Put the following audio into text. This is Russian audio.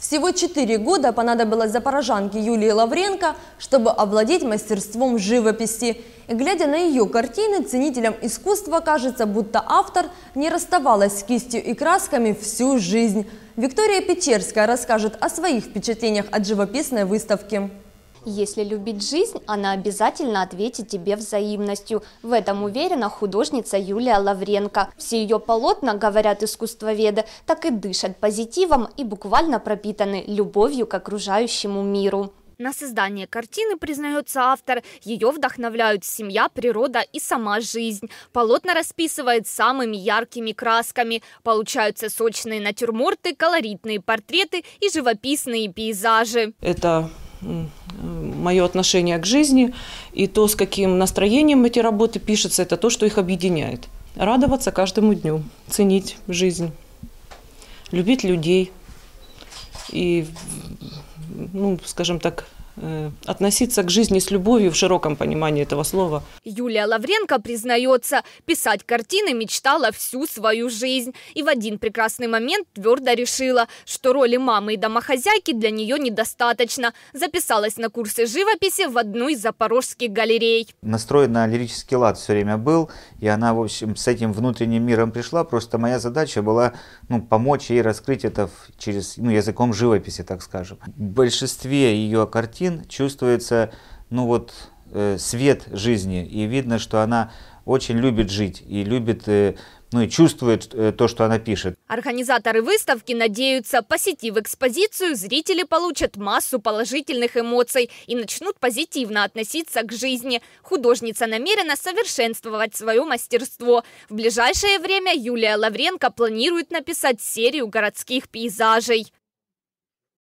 Всего 4 года понадобилось запорожанке Юлии Лавренко, чтобы овладеть мастерством живописи. И глядя на ее картины, ценителям искусства кажется, будто автор не расставалась с кистью и красками всю жизнь. Виктория Печерская расскажет о своих впечатлениях от живописной выставки. Если любить жизнь, она обязательно ответит тебе взаимностью. В этом уверена художница Юлия Лавренко. Все ее полотна, говорят искусствоведы, так и дышат позитивом и буквально пропитаны любовью к окружающему миру. На создание картины, признается автор, ее вдохновляют семья, природа и сама жизнь. Полотна расписывает самыми яркими красками. Получаются сочные натюрморты, колоритные портреты и живописные пейзажи. Это мое отношение к жизни и то, с каким настроением эти работы пишутся, это то, что их объединяет. Радоваться каждому дню, ценить жизнь, любить людей и, ну, скажем так, Э, относиться к жизни с любовью в широком понимании этого слова. Юлия Лавренко признается, писать картины мечтала всю свою жизнь. И в один прекрасный момент твердо решила, что роли мамы и домохозяйки для нее недостаточно. Записалась на курсы живописи в одну из запорожских галерей. Настрой на лирический лад все время был, и она, в общем, с этим внутренним миром пришла. Просто моя задача была ну, помочь ей раскрыть это через ну, языком живописи, так скажем. В большинстве ее картин глубин чувствуется, ну вот, э, свет жизни, и видно, что она очень любит жить и любит э, ну и чувствует э, то, что она пишет. Организаторы выставки надеются, посетив экспозицию, зрители получат массу положительных эмоций и начнут позитивно относиться к жизни. Художница намерена совершенствовать свое мастерство. В ближайшее время Юлия Лавренко планирует написать серию городских пейзажей.